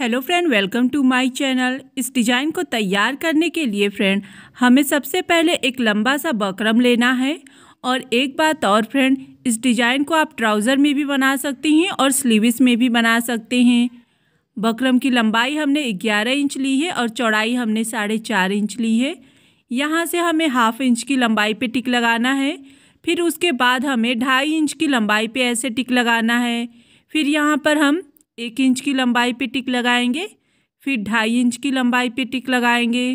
hello friend welcome to my channel इस design को तैयार करने के लिए फ्रेंड हमें सबसे पहले एक लंबा सा बकरम लेना है और एक बात और फ्रेंड इस डिज़ाइन को आप ट्राउज़र में भी बना सकते हैं और स्लीविस में भी बना सकते हैं बकरम की लंबाई हमने ग्यारह इंच ली है और चौड़ाई हमने साढ़े चार इंच ली है यहाँ से हमें हाफ इंच की लंबाई पे टिक लगाना है फिर उसके बाद हमें ढाई इंच की लंबाई पे ऐसे टिक लगाना है फिर यहाँ पर हम एक इंच की लंबाई पे टिक लगाएंगे फिर ढाई इंच की लंबाई पे टिक लगाएंगे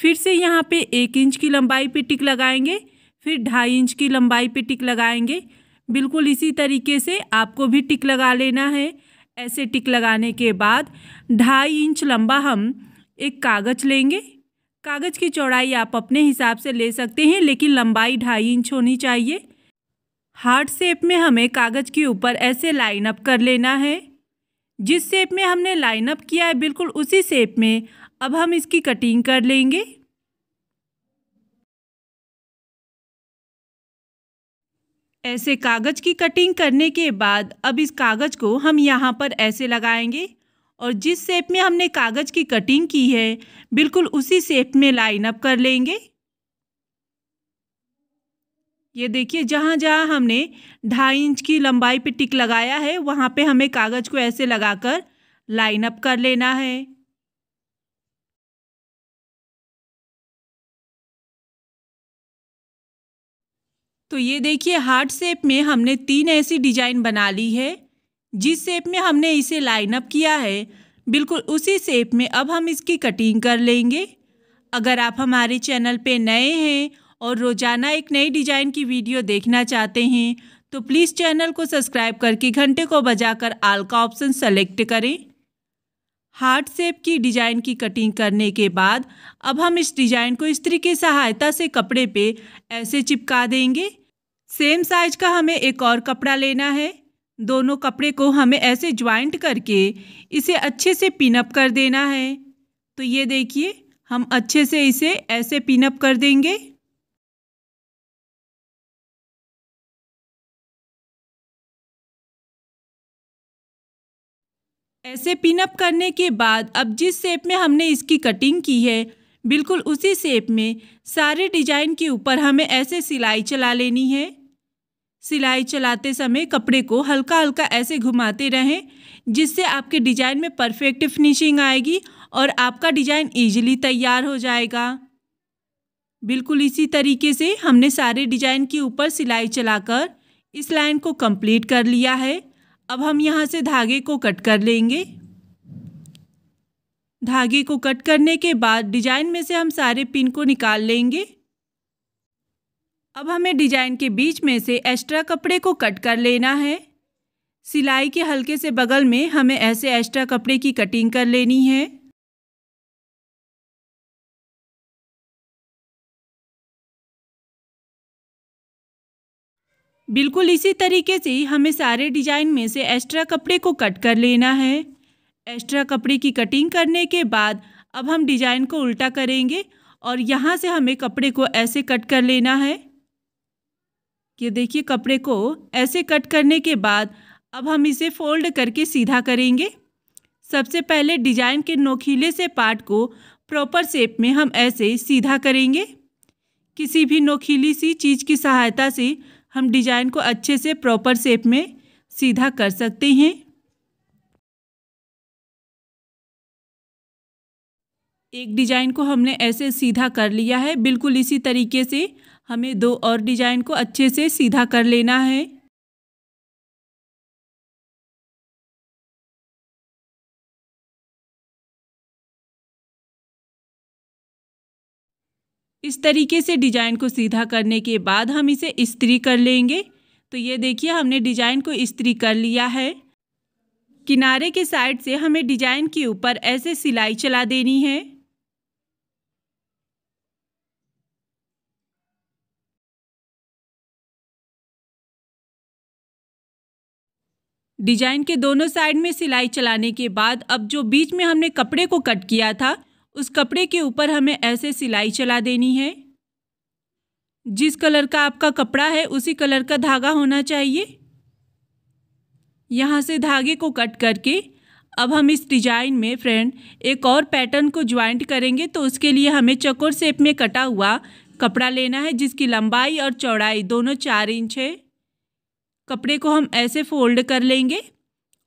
फिर से यहाँ पे एक इंच की लंबाई पे टिक लगाएंगे फिर ढाई इंच की लंबाई पे टिक लगाएंगे बिल्कुल इसी तरीके से आपको भी टिक लगा लेना है ऐसे टिक लगाने के बाद ढाई इंच लंबा हम एक कागज़ लेंगे कागज़ की चौड़ाई आप अपने हिसाब से ले सकते हैं लेकिन लंबाई ढाई इंच होनी चाहिए हार्ट शेप में हमें कागज़ के ऊपर ऐसे लाइन अप कर लेना है जिस शेप में हमने लाइन अप किया है बिल्कुल उसी शेप में अब हम इसकी कटिंग कर लेंगे ऐसे कागज़ की कटिंग करने के बाद अब इस कागज़ को हम यहाँ पर ऐसे लगाएंगे और जिस शेप में हमने कागज़ की कटिंग की है बिल्कुल उसी शेप में लाइनअप कर लेंगे ये देखिए जहाँ जहाँ हमने ढाई इंच की लंबाई पे टिक लगाया है वहाँ पे हमें कागज़ को ऐसे लगाकर लाइन अप कर लेना है तो ये देखिए हार्ट शेप में हमने तीन ऐसी डिजाइन बना ली है जिस शेप में हमने इसे लाइन अप किया है बिल्कुल उसी शेप में अब हम इसकी कटिंग कर लेंगे अगर आप हमारे चैनल पे नए हैं और रोज़ाना एक नई डिजाइन की वीडियो देखना चाहते हैं तो प्लीज़ चैनल को सब्सक्राइब करके घंटे को बजाकर आल का ऑप्शन सेलेक्ट करें हार्ट सेप की डिजाइन की कटिंग करने के बाद अब हम इस डिजाइन को स्त्री की सहायता से कपड़े पे ऐसे चिपका देंगे सेम साइज का हमें एक और कपड़ा लेना है दोनों कपड़े को हमें ऐसे ज्वाइंट करके इसे अच्छे से पिनअप कर देना है तो ये देखिए हम अच्छे से इसे ऐसे पिनअप कर देंगे ऐसे पिनअप करने के बाद अब जिस शेप में हमने इसकी कटिंग की है बिल्कुल उसी शेप में सारे डिजाइन के ऊपर हमें ऐसे सिलाई चला लेनी है सिलाई चलाते समय कपड़े को हल्का हल्का ऐसे घुमाते रहें जिससे आपके डिजाइन में परफेक्ट फिनिशिंग आएगी और आपका डिजाइन ईजिली तैयार हो जाएगा बिल्कुल इसी तरीके से हमने सारे डिजाइन के ऊपर सिलाई चलाकर इस लाइन को कंप्लीट कर लिया है अब हम यहाँ से धागे को कट कर लेंगे धागे को कट करने के बाद डिजाइन में से हम सारे पिन को निकाल लेंगे अब हमें डिजाइन के बीच में से एक्स्ट्रा कपड़े को कट कर लेना है सिलाई के हल्के से बगल में हमें ऐसे एक्स्ट्रा कपड़े की कटिंग कर लेनी है बिल्कुल इसी तरीके से हमें सारे डिजाइन में से एक्स्ट्रा कपड़े को कट कर लेना है एक्स्ट्रा कपड़े की कटिंग करने के बाद अब हम डिजाइन को उल्टा करेंगे और यहाँ से हमें कपड़े को ऐसे कट कर लेना है ये देखिए कपड़े को ऐसे कट करने के बाद अब हम इसे फोल्ड करके सीधा करेंगे सबसे पहले डिजाइन के नोखीले से पार्ट को प्रॉपर शेप में हम ऐसे सीधा करेंगे किसी भी नोखीली सी चीज़ की सहायता से हम डिज़ाइन को अच्छे से प्रॉपर शेप में सीधा कर सकते हैं एक डिज़ाइन को हमने ऐसे सीधा कर लिया है बिल्कुल इसी तरीके से हमें दो और डिज़ाइन को अच्छे से सीधा कर लेना है इस तरीके से डिजाइन को सीधा करने के बाद हम इसे इस्त्री कर लेंगे तो ये देखिए हमने डिजाइन को इस्त्री कर लिया है किनारे के साइड से हमें डिजाइन के ऊपर ऐसे सिलाई चला देनी है डिजाइन के दोनों साइड में सिलाई चलाने के बाद अब जो बीच में हमने कपड़े को कट किया था उस कपड़े के ऊपर हमें ऐसे सिलाई चला देनी है जिस कलर का आपका कपड़ा है उसी कलर का धागा होना चाहिए यहाँ से धागे को कट करके अब हम इस डिजाइन में फ्रेंड एक और पैटर्न को ज्वाइंट करेंगे तो उसके लिए हमें चकोर शेप में कटा हुआ कपड़ा लेना है जिसकी लंबाई और चौड़ाई दोनों चार इंच है कपड़े को हम ऐसे फोल्ड कर लेंगे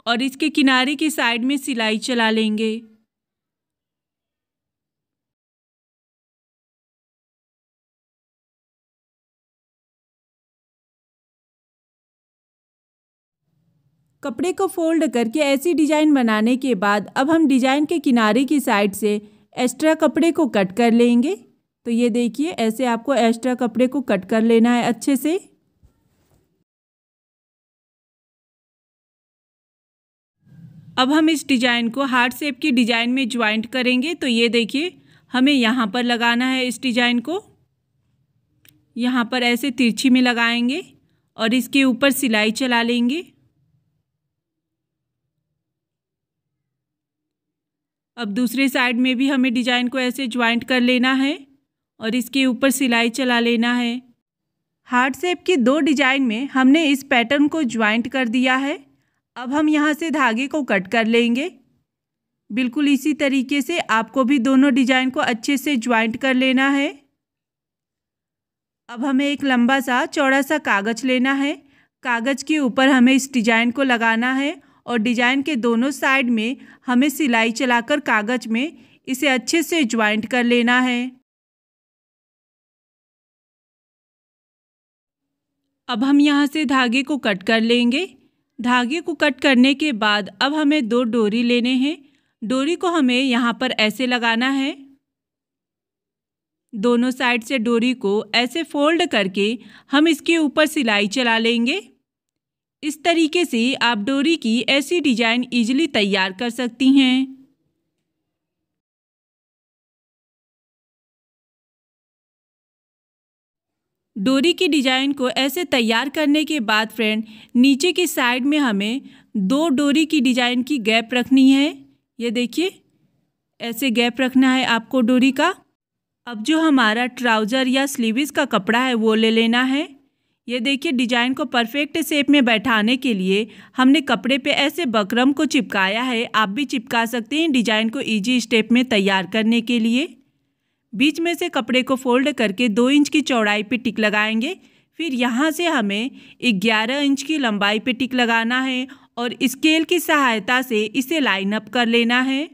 और इसके किनारे की साइड में सिलाई चला लेंगे कपड़े को फोल्ड करके ऐसी डिजाइन बनाने के बाद अब हम डिजाइन के किनारे की साइड से एक्स्ट्रा कपड़े को कट कर लेंगे तो ये देखिए ऐसे आपको एक्स्ट्रा कपड़े को कट कर लेना है अच्छे से अब हम इस डिजाइन को हार्ट शेप की डिजाइन में ज्वाइंट करेंगे तो ये देखिए हमें यहाँ पर लगाना है इस डिजाइन को यहाँ पर ऐसे तिरछी में लगाएंगे और इसके ऊपर सिलाई चला लेंगे अब दूसरे साइड में भी हमें डिजाइन को ऐसे ज्वाइंट कर लेना है और इसके ऊपर सिलाई चला लेना है हार्ट सेप के दो डिजाइन में हमने इस पैटर्न को ज्वाइंट कर दिया है अब हम यहाँ से धागे को कट कर लेंगे बिल्कुल इसी तरीके से आपको भी दोनों डिजाइन को अच्छे से ज्वाइंट कर लेना है अब हमें एक लंबा सा चौड़ा सा कागज़ लेना है कागज़ के ऊपर हमें इस डिजाइन को लगाना है और डिजाइन के दोनों साइड में हमें सिलाई चलाकर कागज में इसे अच्छे से ज्वाइंट कर लेना है अब हम यहाँ से धागे को कट कर लेंगे धागे को कट करने के बाद अब हमें दो डोरी लेने हैं डोरी को हमें यहाँ पर ऐसे लगाना है दोनों साइड से डोरी को ऐसे फोल्ड करके हम इसके ऊपर सिलाई चला लेंगे इस तरीके से आप डोरी की ऐसी डिजाइन इजीली तैयार कर सकती हैं डोरी की डिजाइन को ऐसे तैयार करने के बाद फ्रेंड नीचे की साइड में हमें दो डोरी की डिजाइन की गैप रखनी है ये देखिए ऐसे गैप रखना है आपको डोरी का अब जो हमारा ट्राउज़र या स्लीवस का कपड़ा है वो ले लेना है ये देखिए डिजाइन को परफेक्ट शेप में बैठाने के लिए हमने कपड़े पे ऐसे बकरम को चिपकाया है आप भी चिपका सकते हैं डिजाइन को इजी स्टेप में तैयार करने के लिए बीच में से कपड़े को फोल्ड करके दो इंच की चौड़ाई पे टिक लगाएंगे फिर यहाँ से हमें ग्यारह इंच की लंबाई पे टिक लगाना है और स्केल की सहायता से इसे लाइन अप कर लेना है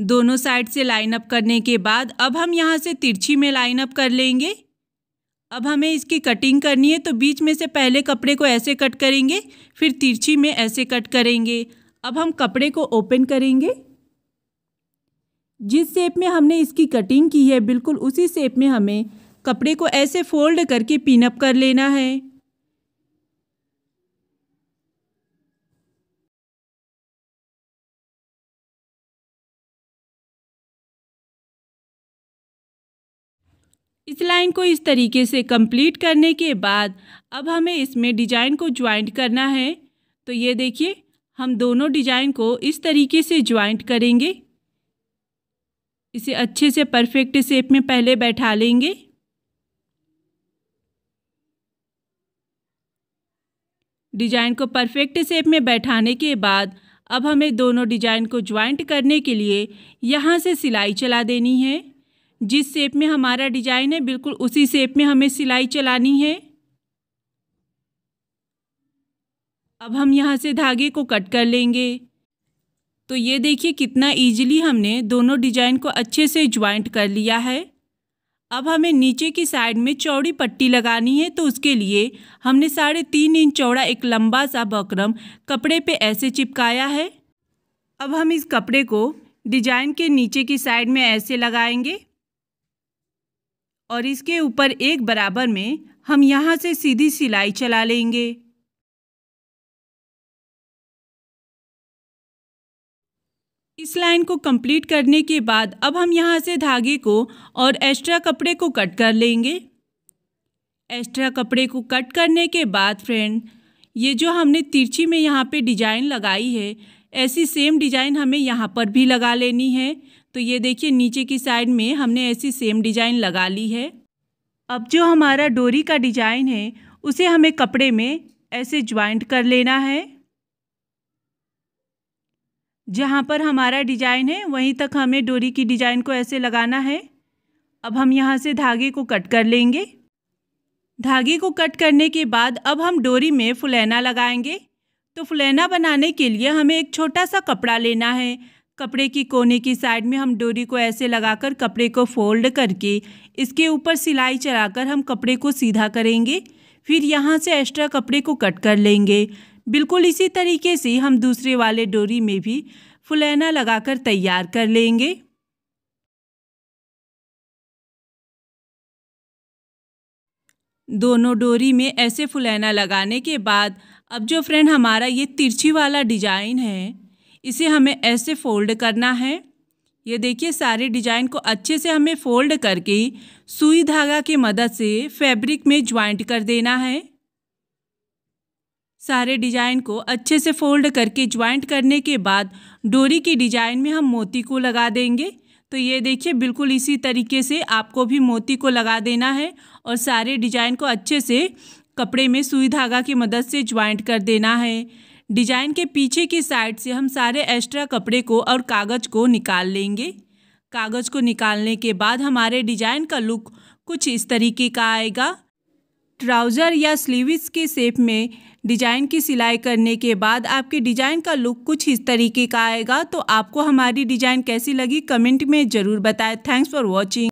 दोनों साइड से लाइन अप करने के बाद अब हम यहाँ से तिरछी में लाइन अप कर लेंगे अब हमें इसकी कटिंग करनी है तो बीच में से पहले कपड़े को ऐसे कट करेंगे फिर तिरछी में ऐसे कट करेंगे अब हम कपड़े को ओपन करेंगे जिस शेप में हमने इसकी कटिंग की है बिल्कुल उसी शेप में हमें कपड़े को ऐसे फोल्ड करके पिनअप कर लेना है इस लाइन को इस तरीके से कंप्लीट करने के बाद अब हमें इसमें डिजाइन को ज्वाइंट करना है तो ये देखिए हम दोनों डिजाइन को इस तरीके से ज्वाइंट करेंगे इसे अच्छे से परफेक्ट शेप में पहले बैठा लेंगे डिजाइन को परफेक्ट शेप में बैठाने के बाद अब हमें दोनों डिजाइन को ज्वाइंट करने के लिए यहाँ से सिलाई चला देनी है जिस शेप में हमारा डिजाइन है बिल्कुल उसी शेप में हमें सिलाई चलानी है अब हम यहाँ से धागे को कट कर लेंगे तो ये देखिए कितना इजीली हमने दोनों डिजाइन को अच्छे से ज्वाइंट कर लिया है अब हमें नीचे की साइड में चौड़ी पट्टी लगानी है तो उसके लिए हमने साढ़े तीन इंच चौड़ा एक लंबा सा बकरम कपड़े पे ऐसे चिपकाया है अब हम इस कपड़े को डिजाइन के नीचे की साइड में ऐसे लगाएंगे और इसके ऊपर एक बराबर में हम यहाँ से सीधी सिलाई चला लेंगे इस लाइन को कंप्लीट करने के बाद अब हम यहाँ से धागे को और एक्स्ट्रा कपड़े को कट कर लेंगे एक्स्ट्रा कपड़े को कट करने के बाद फ्रेंड ये जो हमने तिरछी में यहाँ पे डिजाइन लगाई है ऐसी सेम डिजाइन हमें यहाँ पर भी लगा लेनी है तो ये देखिए नीचे की साइड में हमने ऐसी सेम डिज़ाइन लगा ली है अब जो हमारा डोरी का डिज़ाइन है उसे हमें कपड़े में ऐसे ज्वाइंट कर लेना है जहाँ पर हमारा डिज़ाइन है वहीं तक हमें डोरी की डिज़ाइन को ऐसे लगाना है अब हम यहाँ से धागे को कट कर लेंगे धागे को कट करने के बाद अब हम डोरी में फुलैना लगाएंगे तो फुलैना बनाने के लिए हमें एक छोटा सा कपड़ा लेना है कपड़े की कोने की साइड में हम डोरी को ऐसे लगाकर कपड़े को फोल्ड करके इसके ऊपर सिलाई चलाकर हम कपड़े को सीधा करेंगे फिर यहाँ से एक्स्ट्रा कपड़े को कट कर लेंगे बिल्कुल इसी तरीके से हम दूसरे वाले डोरी में भी फुलैना लगाकर तैयार कर लेंगे दोनों डोरी में ऐसे फुलैना लगाने के बाद अब जो फ्रेंड हमारा ये तिरछी वाला डिजाइन है इसे हमें ऐसे फोल्ड करना है ये देखिए सारे डिजाइन को अच्छे से हमें फोल्ड करके सुई धागा की मदद से फैब्रिक में ज्वाइंट कर देना है सारे डिजाइन को अच्छे से फोल्ड करके ज्वाइंट करने के बाद डोरी की डिजाइन में हम मोती को लगा देंगे तो ये देखिए बिल्कुल इसी तरीके से आपको भी मोती को लगा देना है और सारे डिजाइन को अच्छे से कपड़े में सुई धागा की मदद से ज्वाइंट कर देना है डिजाइन के पीछे की साइड से हम सारे एक्स्ट्रा कपड़े को और कागज़ को निकाल लेंगे कागज़ को निकालने के बाद हमारे डिजाइन का लुक कुछ इस तरीके का आएगा ट्राउज़र या स्लीवस के शेप में डिजाइन की सिलाई करने के बाद आपके डिजाइन का लुक कुछ इस तरीके का आएगा तो आपको हमारी डिजाइन कैसी लगी कमेंट में ज़रूर बताएं थैंक्स फॉर वॉचिंग